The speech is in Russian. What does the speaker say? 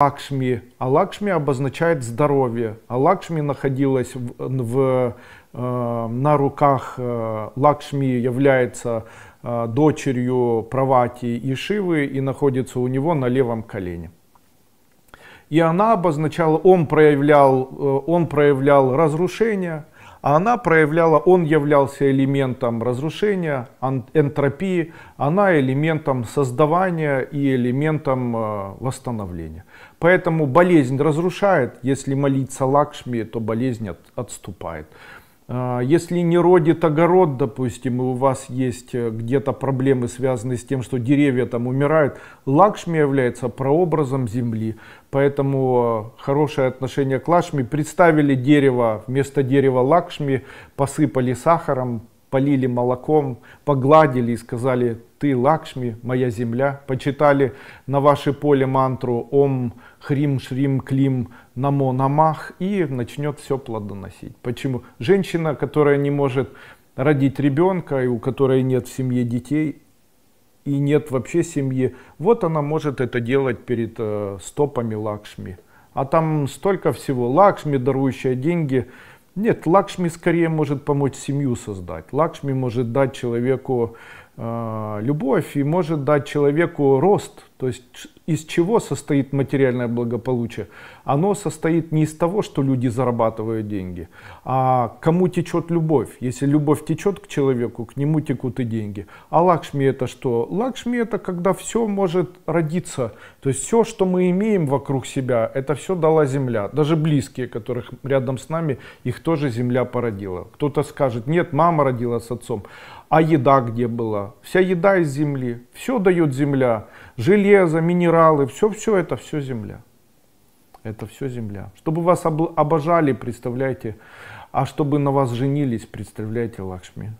Лакшми. А Лакшми обозначает здоровье. А Лакшми находилась в, в, э, на руках. Э, Лакшми является э, дочерью Правати и Шивы и находится у него на левом колене. И она обозначала, он проявлял, э, он проявлял разрушение, а она проявляла, он являлся элементом разрушения, энтропии, она элементом создавания и элементом э, восстановления. Поэтому болезнь разрушает, если молиться Лакшми, то болезнь отступает. А, если не родит огород, допустим, и у вас есть э, где-то проблемы, связанные с тем, что деревья там умирают, Лакшми является прообразом земли. Поэтому э, хорошее отношение к Лакшми. Представили дерево, вместо дерева Лакшми посыпали сахаром, полили молоком, погладили и сказали «Ты, Лакшми, моя земля», почитали на ваше поле мантру «Ом Хрим Шрим Клим Намо Намах» и начнет все плодоносить. Почему? Женщина, которая не может родить ребенка, и у которой нет в семье детей, и нет вообще семьи, вот она может это делать перед э, стопами Лакшми. А там столько всего. Лакшми, дарующая деньги, нет, Лакшми скорее может помочь семью создать. Лакшми может дать человеку а, любовь и может дать человеку рост. То есть из чего состоит материальное благополучие? Оно состоит не из того, что люди зарабатывают деньги, а кому течет любовь. Если любовь течет к человеку, к нему текут и деньги. А лакшми это что? Лакшми это когда все может родиться. То есть все, что мы имеем вокруг себя, это все дала земля. Даже близкие, которых рядом с нами, их тоже земля породила. Кто-то скажет, нет, мама родила с отцом. А еда где была? Вся еда из земли. Все дает земля. Железо, минералы, все-все это все земля. Это все земля. Чтобы вас обожали, представляете. А чтобы на вас женились, представляете, Лакшми.